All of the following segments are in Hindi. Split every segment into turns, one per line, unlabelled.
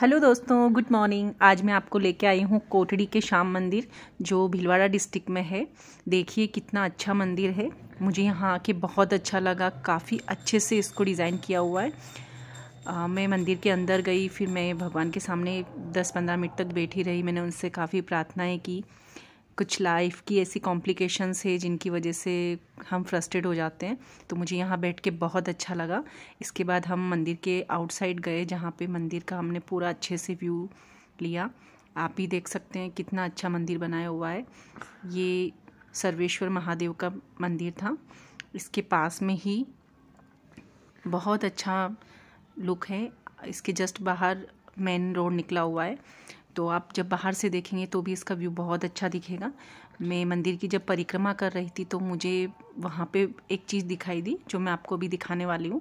हेलो दोस्तों गुड मॉर्निंग आज मैं आपको लेके आई हूँ कोटड़ी के श्याम मंदिर जो भीलवाड़ा डिस्ट्रिक्ट में है देखिए कितना अच्छा मंदिर है मुझे यहाँ आके बहुत अच्छा लगा काफ़ी अच्छे से इसको डिज़ाइन किया हुआ है आ, मैं मंदिर के अंदर गई फिर मैं भगवान के सामने 10-15 मिनट तक बैठी रही मैंने उनसे काफ़ी प्रार्थनाएँ की कुछ लाइफ की ऐसी कॉम्प्लिकेशंस है जिनकी वजह से हम फ्रस्ट्रेट हो जाते हैं तो मुझे यहाँ बैठ के बहुत अच्छा लगा इसके बाद हम मंदिर के आउटसाइड गए जहाँ पे मंदिर का हमने पूरा अच्छे से व्यू लिया आप ही देख सकते हैं कितना अच्छा मंदिर बनाया हुआ है ये सर्वेश्वर महादेव का मंदिर था इसके पास में ही बहुत अच्छा लुक है इसके जस्ट बाहर मेन रोड निकला हुआ है तो आप जब बाहर से देखेंगे तो भी इसका व्यू बहुत अच्छा दिखेगा मैं मंदिर की जब परिक्रमा कर रही थी तो मुझे वहाँ पे एक चीज़ दिखाई दी जो मैं आपको भी दिखाने वाली हूँ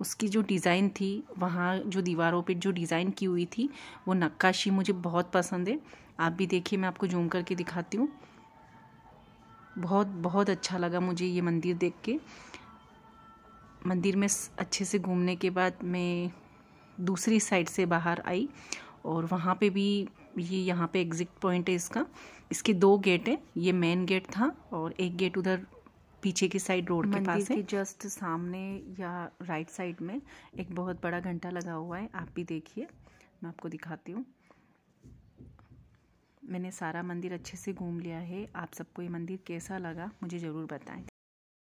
उसकी जो डिज़ाइन थी वहाँ जो दीवारों पे जो डिज़ाइन की हुई थी वो नक्काशी मुझे बहुत पसंद है आप भी देखिए मैं आपको जूम करके दिखाती हूँ बहुत बहुत अच्छा लगा मुझे ये मंदिर देख के मंदिर में अच्छे से घूमने के बाद मैं दूसरी साइड से बाहर आई और वहाँ पे भी ये यहाँ पे एग्ज़िट पॉइंट है इसका इसके दो गेट हैं ये मेन गेट था और एक गेट उधर पीछे की साइड रोड के पास है जस्ट सामने या राइट साइड में एक बहुत बड़ा घंटा लगा हुआ है आप भी देखिए मैं आपको दिखाती हूँ मैंने सारा मंदिर अच्छे से घूम लिया है आप सबको ये मंदिर कैसा लगा मुझे ज़रूर बताएं